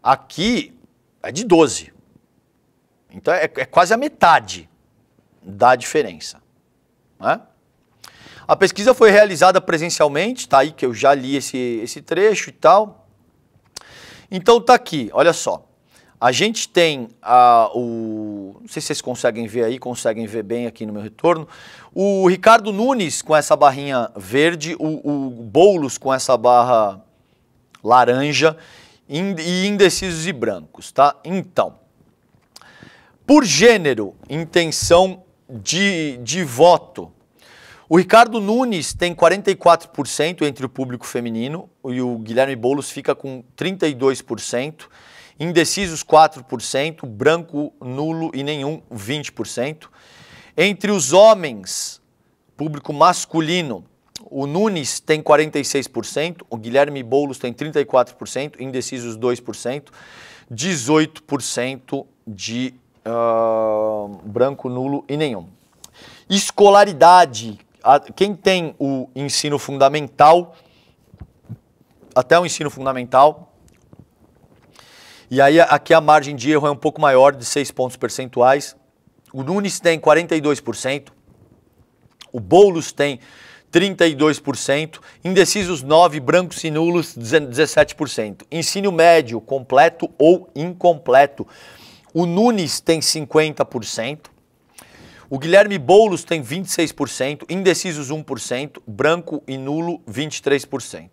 Aqui é de 12. Então é, é quase a metade da diferença. Né? A pesquisa foi realizada presencialmente, tá aí que eu já li esse, esse trecho e tal. Então tá aqui, olha só. A gente tem a, o. Não sei se vocês conseguem ver aí, conseguem ver bem aqui no meu retorno. O Ricardo Nunes com essa barrinha verde, o, o Boulos com essa barra laranja e indecisos e brancos, tá? Então, por gênero, intenção de, de voto, o Ricardo Nunes tem 44% entre o público feminino e o Guilherme Boulos fica com 32%, indecisos 4%, branco, nulo e nenhum 20%. Entre os homens, público masculino, o Nunes tem 46%, o Guilherme Boulos tem 34%, indecisos 2%, 18% de uh, branco, nulo e nenhum. Escolaridade, a, quem tem o ensino fundamental, até o ensino fundamental, e aí aqui a margem de erro é um pouco maior, de 6 pontos percentuais. O Nunes tem 42%, o Boulos tem 32%, indecisos 9%, brancos e nulos 17%. Ensino médio, completo ou incompleto. O Nunes tem 50%, o Guilherme Boulos tem 26%, indecisos 1%, branco e nulo 23%.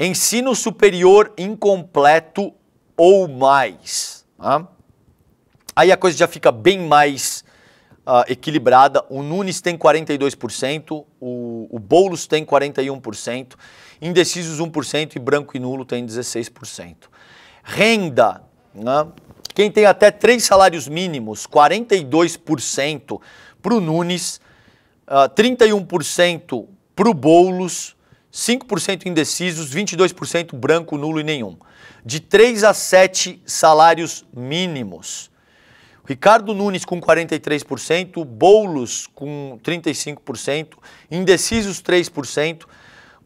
Ensino superior incompleto ou mais. Tá? Aí a coisa já fica bem mais uh, equilibrada. O Nunes tem 42%, o, o Boulos tem 41%, indecisos 1% e branco e nulo tem 16%. Renda, né? Quem tem até três salários mínimos, 42% para o Nunes, uh, 31% para o Boulos, 5% indecisos, 22% branco, nulo e nenhum. De 3 a 7 salários mínimos. Ricardo Nunes com 43%, Boulos com 35%, indecisos 3%,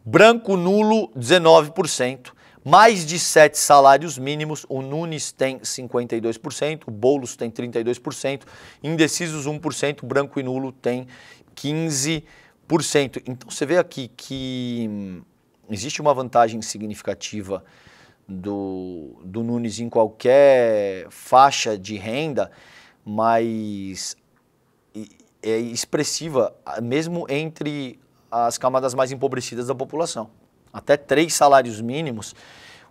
branco nulo 19%, mais de sete salários mínimos, o Nunes tem 52%, o Boulos tem 32%, indecisos 1%, branco e nulo tem 15%. Então você vê aqui que hum, existe uma vantagem significativa do, do Nunes em qualquer faixa de renda, mas é expressiva, mesmo entre as camadas mais empobrecidas da população até três salários mínimos,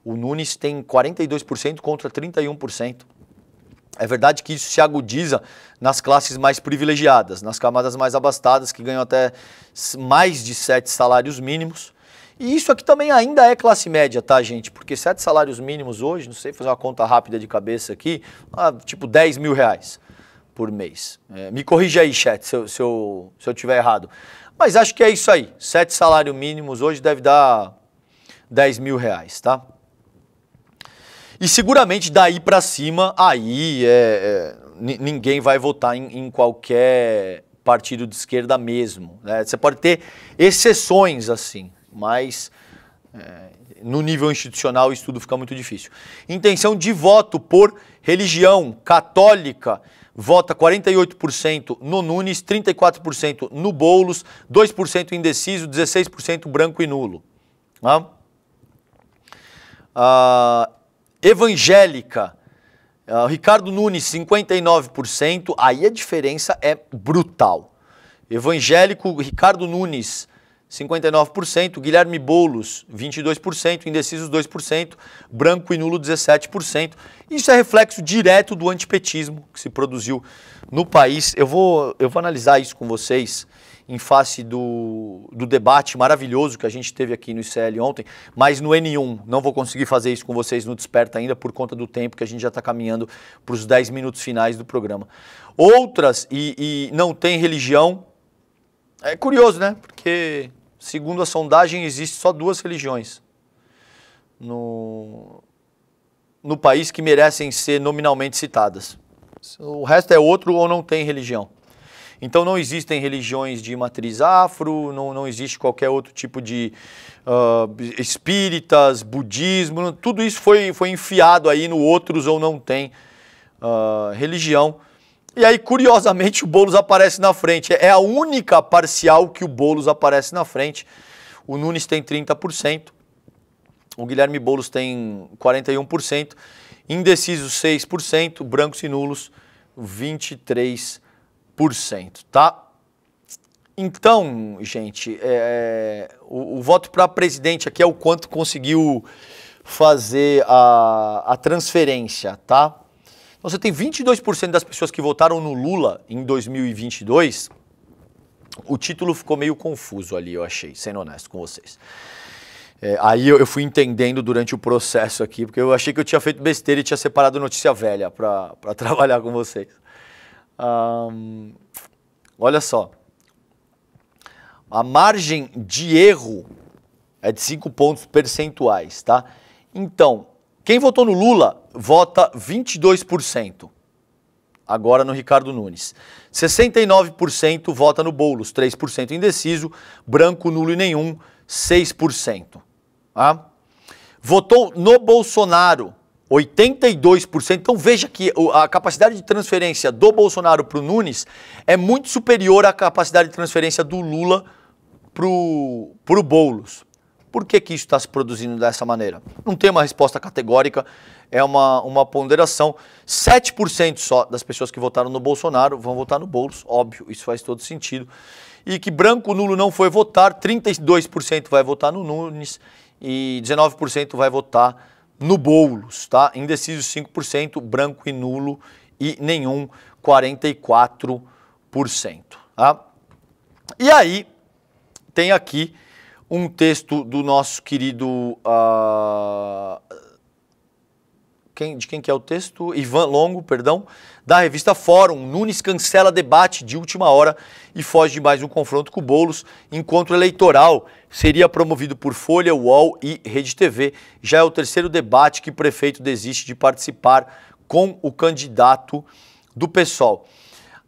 o Nunes tem 42% contra 31%. É verdade que isso se agudiza nas classes mais privilegiadas, nas camadas mais abastadas, que ganham até mais de sete salários mínimos. E isso aqui também ainda é classe média, tá, gente? Porque sete salários mínimos hoje, não sei fazer uma conta rápida de cabeça aqui, ah, tipo 10 mil reais por mês. É, me corrija aí, chat, se eu, se eu, se eu tiver errado. Mas acho que é isso aí. Sete salários mínimos hoje deve dar 10 mil reais, tá? E seguramente daí para cima, aí é, é, ninguém vai votar em, em, qualquer partido de esquerda mesmo. Né? Você pode ter exceções assim, mas é, no nível institucional isso tudo fica muito difícil. Intenção de voto por religião católica vota 48% no Nunes, 34% no Boulos, 2% indeciso, 16% branco e nulo. Ah. Ah, evangélica, ah, Ricardo Nunes, 59%, aí a diferença é brutal. Evangélico, Ricardo Nunes, 59%, Guilherme Boulos, 22%, indecisos 2%, branco e nulo 17%. Isso é reflexo direto do antipetismo que se produziu no país. Eu vou, eu vou analisar isso com vocês em face do, do debate maravilhoso que a gente teve aqui no ICL ontem, mas no N1 não vou conseguir fazer isso com vocês no Desperta ainda por conta do tempo que a gente já está caminhando para os 10 minutos finais do programa. Outras, e, e não tem religião, é curioso, né? Porque Segundo a sondagem, existem só duas religiões no, no país que merecem ser nominalmente citadas. O resto é outro ou não tem religião. Então não existem religiões de matriz afro, não, não existe qualquer outro tipo de uh, espíritas, budismo, tudo isso foi, foi enfiado aí no outros ou não tem uh, religião e aí, curiosamente, o Boulos aparece na frente. É a única parcial que o Boulos aparece na frente. O Nunes tem 30%, o Guilherme Boulos tem 41%, indecisos 6%, brancos e nulos 23%, tá? Então, gente, é, o, o, voto para presidente aqui é o quanto conseguiu fazer a, a transferência, tá? Você tem 22% das pessoas que votaram no Lula em 2022. O título ficou meio confuso ali, eu achei, sendo honesto com vocês. É, aí eu, eu, fui entendendo durante o processo aqui, porque eu achei que eu tinha feito besteira e tinha separado notícia velha para trabalhar com vocês. Um, olha só. A margem de erro é de 5 pontos percentuais, tá? Então, quem votou no Lula vota 22%. Agora no Ricardo Nunes. 69% vota no Boulos, 3% indeciso, branco, nulo e nenhum, 6%. Ah? Tá? Votou no Bolsonaro, 82%. Então veja que a capacidade de transferência do Bolsonaro para o Nunes é muito superior à capacidade de transferência do Lula para o Boulos. Por que, que isso está se produzindo dessa maneira? Não tem uma resposta categórica, é uma, uma ponderação. 7% só das pessoas que votaram no Bolsonaro vão votar no Boulos, óbvio, isso faz todo sentido. E que branco nulo não foi votar, 32% vai votar no Nunes e 19% vai votar no Boulos, tá? Indeciso 5%, branco e nulo e nenhum 44%, tá? E aí tem aqui um texto do nosso querido. Uh, quem, de quem que é o texto? Ivan Longo, perdão, da revista Fórum. Nunes cancela debate de última hora e foge de mais um confronto com Bolos. Encontro eleitoral seria promovido por Folha, UOL e Rede TV. Já é o terceiro debate que prefeito desiste de participar com o candidato do PSOL.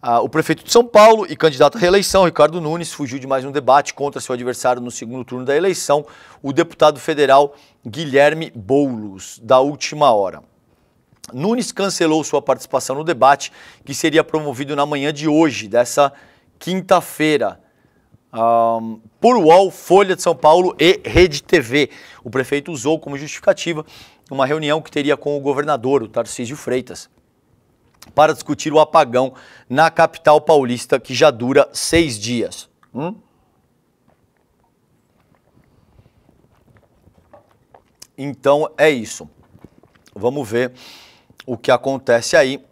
Ah, o prefeito de São Paulo e candidato à reeleição, Ricardo Nunes, fugiu de mais um debate contra seu adversário no segundo turno da eleição, o deputado federal Guilherme Boulos, da última hora. Nunes cancelou sua participação no debate, que seria promovido na manhã de hoje, dessa quinta-feira. Um, por UOL, Folha de São Paulo e Rede TV. O prefeito usou como justificativa uma reunião que teria com o governador, o Tarcísio Freitas para discutir o apagão na capital paulista, que já dura seis dias. Hum? Então é isso. Vamos ver o que acontece aí.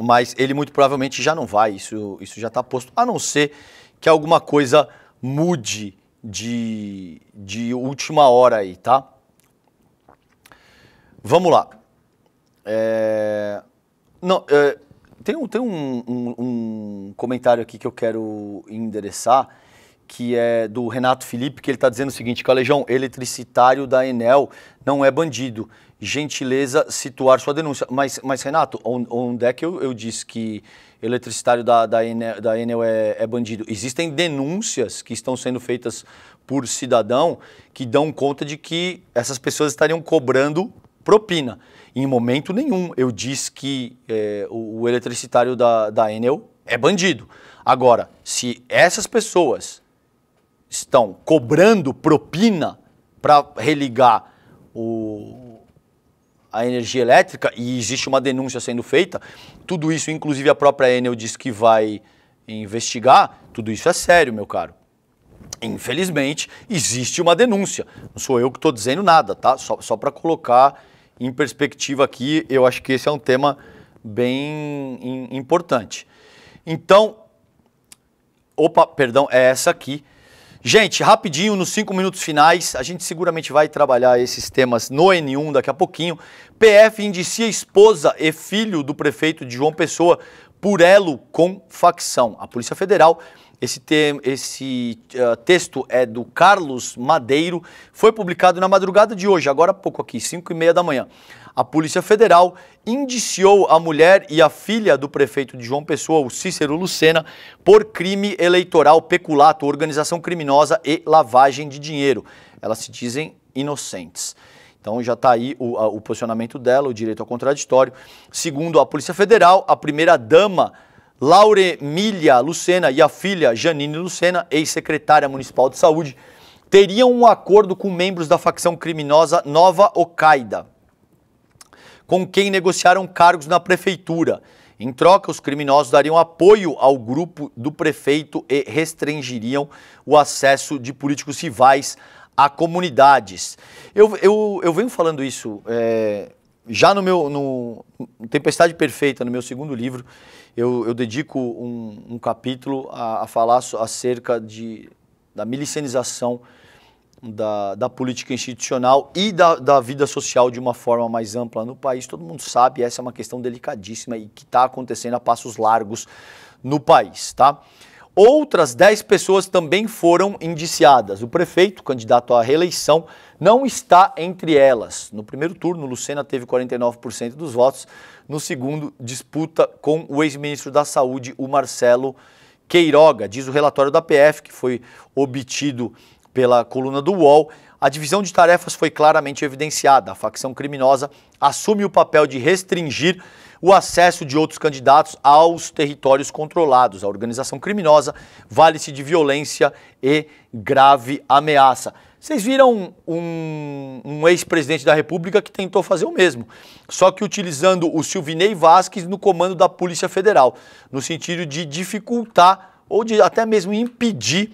Mas ele muito provavelmente já não vai, isso, isso já está posto, a não ser que alguma coisa mude de, de última hora aí, tá? Vamos lá. É... Não, é, tem, tem um, um, um, comentário aqui que eu quero endereçar, que é do Renato Felipe, que ele está dizendo o seguinte, Calejão, eletricitário da Enel não é bandido. Gentileza situar sua denúncia. Mas, mas Renato, onde é que eu, eu disse que eletricitário da, da Enel, da Enel é, é bandido? Existem denúncias que estão sendo feitas por cidadão que dão conta de que essas pessoas estariam cobrando propina. Em momento nenhum eu disse que é, o, o, eletricitário da, da Enel é bandido. Agora, se essas pessoas estão cobrando propina para religar o, a energia elétrica, e existe uma denúncia sendo feita, tudo isso, inclusive a própria Enel diz que vai investigar, tudo isso é sério, meu caro. Infelizmente, existe uma denúncia. Não sou eu que estou dizendo nada, tá? Só, só para colocar em perspectiva aqui, eu acho que esse é um tema bem importante. Então, opa, perdão, é essa aqui. Gente, rapidinho, nos cinco minutos finais, a gente seguramente vai trabalhar esses temas no N1 daqui a pouquinho. PF indicia esposa e filho do prefeito de João Pessoa por elo com facção. A Polícia Federal esse, te, esse uh, texto é do Carlos Madeiro, foi publicado na madrugada de hoje, agora há pouco aqui, 5 e meia da manhã. A Polícia Federal indiciou a mulher e a filha do prefeito de João Pessoa, o Cícero Lucena, por crime eleitoral, peculato, organização criminosa e lavagem de dinheiro. Elas se dizem inocentes. Então já está aí o, a, o posicionamento dela, o direito ao contraditório. Segundo a Polícia Federal, a primeira-dama Lauremília Lucena e a filha Janine Lucena, ex-secretária municipal de saúde, teriam um acordo com membros da facção criminosa Nova Ocaida, com quem negociaram cargos na prefeitura. Em troca, os criminosos dariam apoio ao grupo do prefeito e restringiriam o acesso de políticos rivais a comunidades. Eu, eu, eu venho falando isso é, já no meu no Tempestade Perfeita, no meu segundo livro, eu, eu dedico um, um capítulo a, a, falar acerca de, da milicianização da, da política institucional e da, da vida social de uma forma mais ampla no país. Todo mundo sabe, essa é uma questão delicadíssima e que está acontecendo a passos largos no país, tá? Outras 10 pessoas também foram indiciadas. O prefeito, candidato à reeleição, não está entre elas. No primeiro turno, Lucena teve 49% dos votos. No segundo, disputa com o ex-ministro da Saúde, o Marcelo Queiroga. Diz o relatório da PF, que foi obtido pela coluna do UOL. A divisão de tarefas foi claramente evidenciada. A facção criminosa assume o papel de restringir o acesso de outros candidatos aos territórios controlados. A organização criminosa vale-se de violência e grave ameaça. Vocês viram um, um ex-presidente da República que tentou fazer o mesmo, só que utilizando o Silvinei Vasquez no comando da Polícia Federal, no sentido de dificultar ou de até mesmo impedir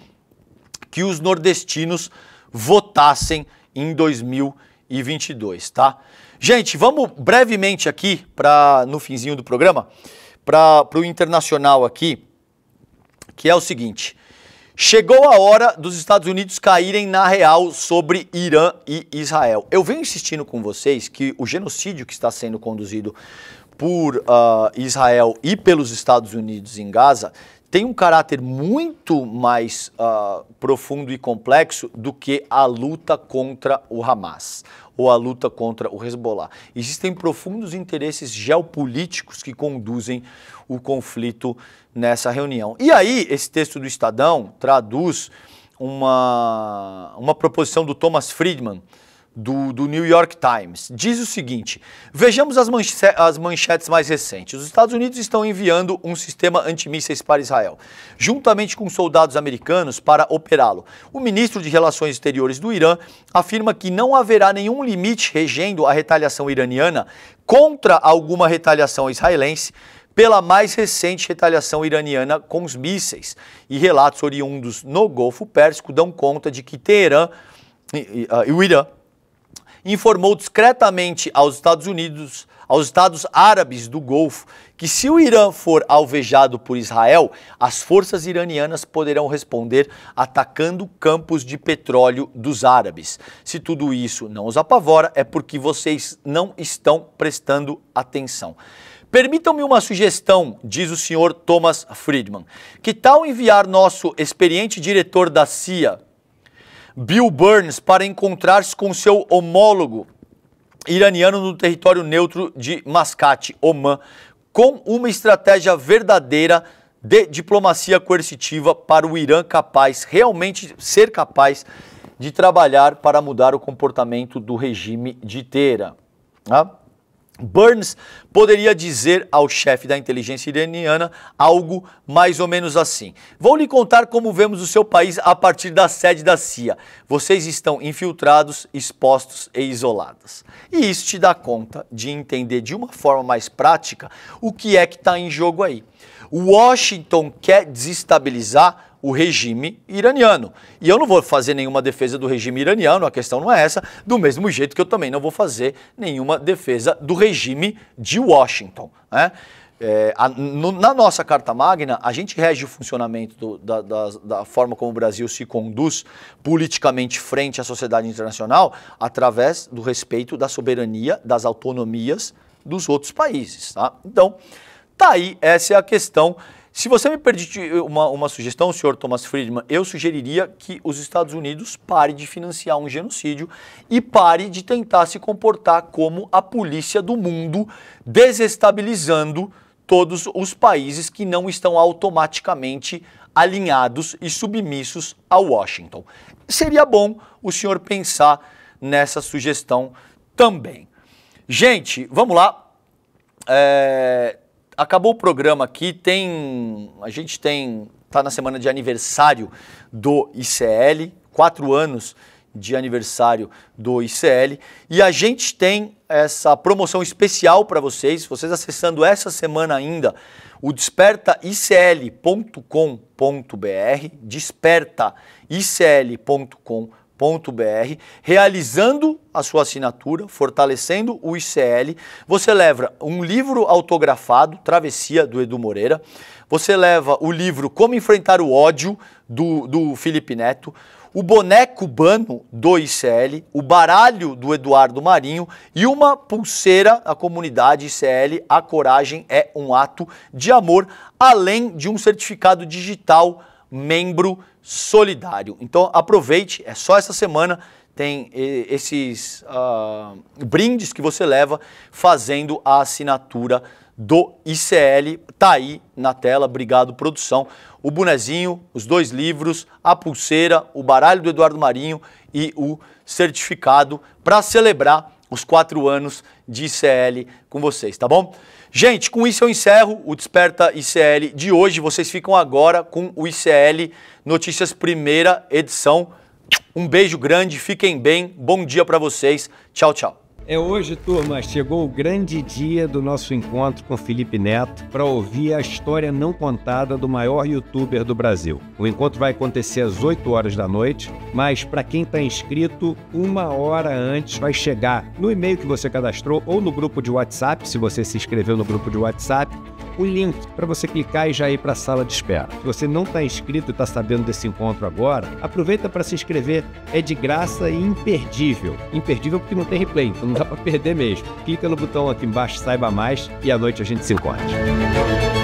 que os nordestinos votassem em 2022, tá? Gente, vamos brevemente aqui para no finzinho do programa para o internacional aqui, que é o seguinte: Chegou a hora dos Estados Unidos caírem na real sobre Irã e Israel. Eu venho insistindo com vocês que o genocídio que está sendo conduzido por uh, Israel e pelos Estados Unidos em Gaza tem um caráter muito mais uh, profundo e complexo do que a luta contra o Hamas ou a luta contra o Hezbollah. Existem profundos interesses geopolíticos que conduzem o conflito nessa reunião. E aí, esse texto do Estadão traduz uma, uma proposição do Thomas Friedman, do, do, New York Times. Diz o seguinte: vejamos as, manche as, manchetes mais recentes. Os Estados Unidos estão enviando um sistema antimísseis para Israel, juntamente com soldados americanos, para operá-lo. O ministro de Relações Exteriores do Irã afirma que não haverá nenhum limite regendo a retaliação iraniana contra alguma retaliação israelense pela mais recente retaliação iraniana com os mísseis. E relatos oriundos no Golfo Pérsico dão conta de que Teherã e, ah, e o Irã informou discretamente aos Estados Unidos, aos Estados Árabes do Golfo, que se o Irã for alvejado por Israel, as forças iranianas poderão responder atacando campos de petróleo dos árabes. Se tudo isso não os apavora, é porque vocês não estão prestando atenção. Permitam-me uma sugestão, diz o senhor Thomas Friedman. Que tal enviar nosso experiente diretor da CIA, Bill Burns, para encontrar-se com seu homólogo iraniano no território neutro de Mascate, Oman, com uma estratégia verdadeira de diplomacia coercitiva para o Irã capaz, realmente ser capaz de trabalhar para mudar o comportamento do regime de Teheran. Ah? Burns poderia dizer ao chefe da inteligência iraniana algo mais ou menos assim: Vou lhe contar como vemos o seu país a partir da sede da CIA. Vocês estão infiltrados, expostos e isolados. E isso te dá conta de entender de uma forma mais prática o que é que está em jogo aí. Washington quer desestabilizar o regime iraniano. E eu não vou fazer nenhuma defesa do regime iraniano, a questão não é essa, do mesmo jeito que eu também não vou fazer nenhuma defesa do regime de Washington. Né? É, a, no, na nossa Carta Magna, a gente rege o funcionamento do, da, da, da, forma como o Brasil se conduz politicamente frente à sociedade internacional através do respeito da soberania, das autonomias dos outros países. Tá? Então, tá aí, essa é a questão se você me permite uma, uma sugestão, senhor Thomas Friedman, eu sugeriria que os Estados Unidos pare de financiar um genocídio e pare de tentar se comportar como a polícia do mundo, desestabilizando todos os países que não estão automaticamente alinhados e submissos a Washington. Seria bom o senhor pensar nessa sugestão também. Gente, vamos lá. É, acabou o programa aqui, tem. A gente tem. Está na semana de aniversário do ICL, quatro anos de aniversário do ICL. E a gente tem essa promoção especial para vocês. Vocês acessando essa semana ainda o despertaicl.com.br, despertaicl.com.br www.icl.br, realizando a sua assinatura, fortalecendo o ICL, você leva um livro autografado, Travessia, do Edu Moreira, você leva o livro Como Enfrentar o Ódio, do, do Felipe Neto, o boneco cubano do ICL, o baralho do Eduardo Marinho e uma pulseira da comunidade ICL. A coragem é um ato de amor, além de um certificado digital membro solidário. Então aproveite, é só essa semana, tem eh, esses ah, brindes que você leva fazendo a assinatura do ICL, tá aí na tela, obrigado produção. O bonezinho, os dois livros, a pulseira, o baralho do Eduardo Marinho e o certificado para celebrar os quatro anos de ICL com vocês, tá bom? Gente, com isso eu encerro o Desperta ICL de hoje. Vocês ficam agora com o ICL Notícias Primeira Edição. Um beijo grande, fiquem bem, bom dia para vocês. Tchau, tchau. É hoje, turma, chegou o grande dia do nosso encontro com Felipe Neto para ouvir a história não contada do maior youtuber do Brasil. O encontro vai acontecer às 8 horas da noite, mas para quem está inscrito, uma hora antes vai chegar no e-mail que você cadastrou ou no grupo de WhatsApp, se você se inscreveu no grupo de WhatsApp o link para você clicar e já ir para a sala de espera. Se você não está inscrito e está sabendo desse encontro agora, aproveita para se inscrever. É de graça e imperdível. Imperdível porque não tem replay, então não dá para perder mesmo. Clica no botão aqui embaixo, saiba mais e à noite a gente se encontra.